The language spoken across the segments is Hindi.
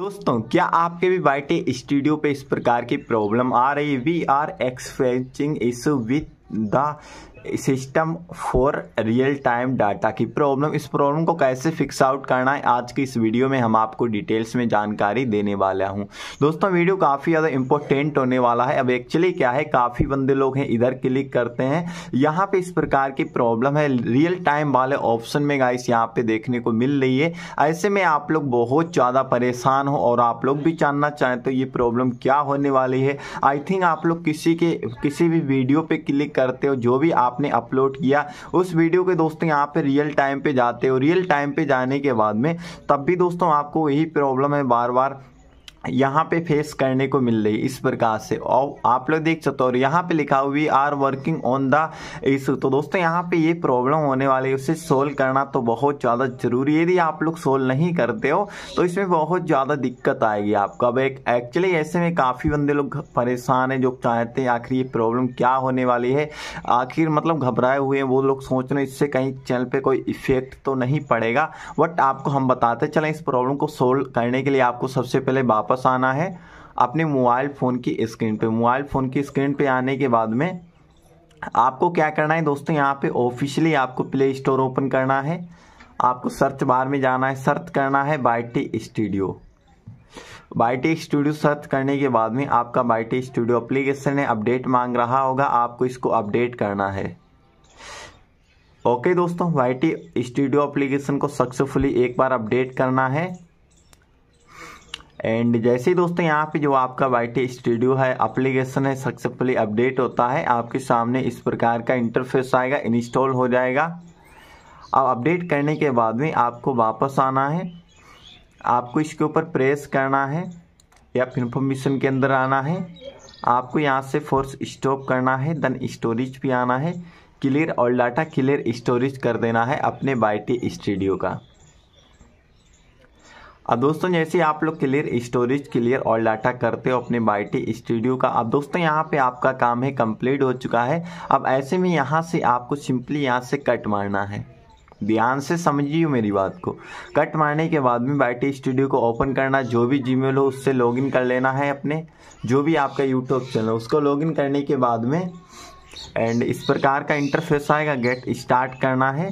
दोस्तों क्या आपके भी वाइटे स्टूडियो पे इस प्रकार की प्रॉब्लम आ रही है we are expressing issues with the system for real time data की प्रॉब्लम इस प्रॉब्लम को कैसे फिक्स आउट करना है आज की इस वीडियो में हम आपको डिटेल्स में जानकारी देने वाला हूं दोस्तों वीडियो काफ़ी ज़्यादा इंपॉर्टेंट होने वाला है अब एक्चुअली क्या है काफ़ी बंदे लोग हैं इधर क्लिक करते हैं यहाँ पे इस प्रकार की प्रॉब्लम है रियल टाइम वाले ऑप्शन में गाइस यहाँ पे देखने को मिल रही है ऐसे में आप लोग बहुत ज़्यादा परेशान हो और आप लोग भी जानना चाहें तो ये प्रॉब्लम क्या होने वाली है आई थिंक आप लोग किसी के किसी भी वीडियो पर क्लिक करते हो जो भी आप आपने अपलोड किया उस वीडियो के दोस्तों यहाँ पे रियल टाइम पे जाते हो रियल टाइम पे जाने के बाद में तब भी दोस्तों आपको यही प्रॉब्लम है बार बार यहाँ पे फेस करने को मिल रही है इस प्रकार से और आप लोग देख सकते हो और यहाँ पे लिखा हुआ we are working on the issue तो दोस्तों यहाँ पे ये प्रॉब्लम होने वाली है उसे सोल्व करना तो बहुत ज़्यादा जरूरी है यदि आप लोग सोल्व नहीं करते हो तो इसमें बहुत ज़्यादा दिक्कत आएगी आपको अब एक एक्चुअली ऐसे में काफ़ी बंदे लोग परेशान हैं जो चाहते हैं आखिर ये प्रॉब्लम क्या होने वाली है आखिर मतलब घबराए हुए हैं वो लोग सोच रहे इससे कहीं चैनल पर कोई इफेक्ट तो नहीं पड़ेगा बट आपको हम बताते चलें इस प्रॉब्लम को सोल्व करने के लिए आपको सबसे पहले वापस वापस आना है अपने मोबाइल फ़ोन की स्क्रीन पे मोबाइल फ़ोन की स्क्रीन पे आने के बाद में आपको क्या करना है दोस्तों यहाँ पे ऑफिशियली आपको प्ले स्टोर ओपन करना है आपको सर्च बार में जाना है सर्च करना है Bytee studio Bytee studio search करने के बाद में आपका बाइटी स्टूडियो अप्लीकेशन ने अपडेट मांग रहा होगा आपको इसको अपडेट करना है ओके दोस्तों वाई स्टूडियो अप्लीकेशन को सक्सेसफुली एक बार अपडेट करना है एंड जैसे ही दोस्तों यहाँ पे जो आपका वाई स्टूडियो है अप्लीकेशन है सक्सेसफुली अपडेट होता है आपके सामने इस प्रकार का इंटरफेस आएगा इंस्टॉल हो जाएगा अब अपडेट करने के बाद में आपको वापस आना है आपको इसके ऊपर प्रेस करना है या इन्फॉर्मेशन के अंदर आना है आपको यहाँ से फोर्स स्टॉप करना है देन स्टोरेज भी आना है क्लियर और डाटा क्लियर स्टोरेज कर देना है अपने टी स्टूडियो का अब दोस्तों जैसे आप लोग क्लियर स्टोरेज क्लियर और डाटा करते हो अपने बाइटी स्टूडियो का अब दोस्तों यहाँ पे आपका काम है कंप्लीट हो चुका है अब ऐसे में यहाँ से आपको सिंपली यहाँ से कट मारना है ध्यान से समझिए मेरी बात को कट मारने के बाद में बाइटी स्टूडियो को ओपन करना जो भी जीमेल हो उससे लॉग कर लेना है अपने जो भी आपका यूट्यूब चैनल उसको लॉग करने के बाद में एंड इस प्रकार का इंटरफेस आएगा गेट स्टार्ट करना है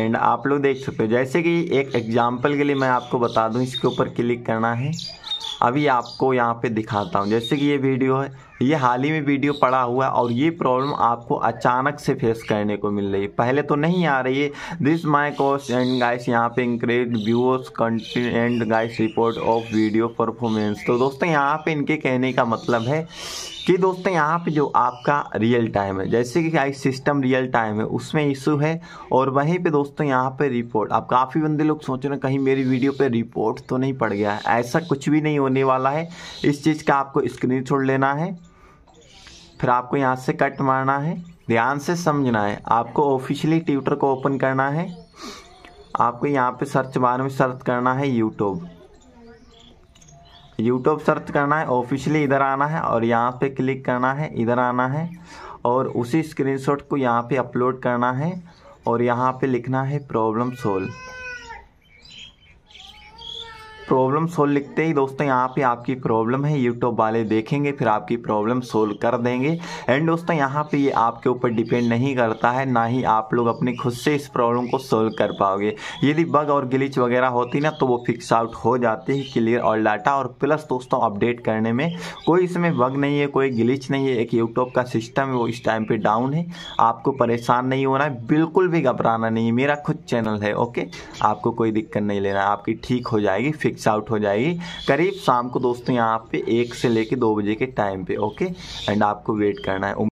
एंड आप लोग देख सकते हो जैसे कि एक एग्जाम्पल के लिए मैं आपको बता दूं इसके ऊपर क्लिक करना है अभी आपको यहाँ पे दिखाता हूँ जैसे कि ये वीडियो है ये हाल ही में वीडियो पड़ा हुआ है और ये प्रॉब्लम आपको अचानक से फेस करने को मिल रही है पहले तो नहीं आ रही है this my cost and guys यहाँ पे increase viewers content and guys report of video performance तो दोस्तों यहाँ पे इनके कहने का मतलब है कि दोस्तों यहाँ पे जो आपका रियल टाइम है जैसे कि आई सिस्टम रियल टाइम है उसमें इशू है और वहीं पे दोस्तों यहाँ पे रिपोर्ट आप काफ़ी बंदे लोग सोच रहे हैं कहीं मेरी वीडियो पे रिपोर्ट तो नहीं पड़ गया ऐसा कुछ भी नहीं होने वाला है इस चीज़ का आपको स्क्रीनशॉट लेना है फिर आपको यहाँ से कट मारना है ध्यान से समझना है आपको ऑफिशियली ट्विटर को ओपन करना है आपको यहाँ पे सर्च बार में सर्च करना है यूट्यूब यूट्यूब सर्च करना है ऑफिशियली इधर आना है और यहाँ पे क्लिक करना है इधर आना है और उसी स्क्रीनशॉट को यहाँ पे अपलोड करना है और यहाँ पे लिखना है प्रॉब्लम सोल्व प्रॉब्लम सोल्व लिखते ही दोस्तों यहाँ पे आपकी प्रॉब्लम है यूट्यूब वाले देखेंगे फिर आपकी प्रॉब्लम सोल्व कर देंगे एंड दोस्तों यहाँ पे ये आपके ऊपर डिपेंड नहीं करता है ना ही आप लोग अपने खुद से इस प्रॉब्लम को सोल्व कर पाओगे यदि बग और ग्लिच वगैरह होती ना तो वो फिक्स आउट हो जाती है क्लियर और डाटा और प्लस दोस्तों अपडेट करने में कोई इसमें बग नहीं है कोई ग्लिच नहीं है एक यूट्यूब का सिस्टम है वो इस टाइम पर डाउन है आपको परेशान नहीं होना है बिल्कुल भी घबराना नहीं है मेरा खुद चैनल है ओके आपको कोई दिक्कत नहीं लेना आपकी ठीक हो जाएगी फिक्स पिक्स आउट हो जाएगी करीब शाम को दोस्तों यहाँ पे एक से लेके दो बजे के टाइम पे ओके एंड आपको वेट करना है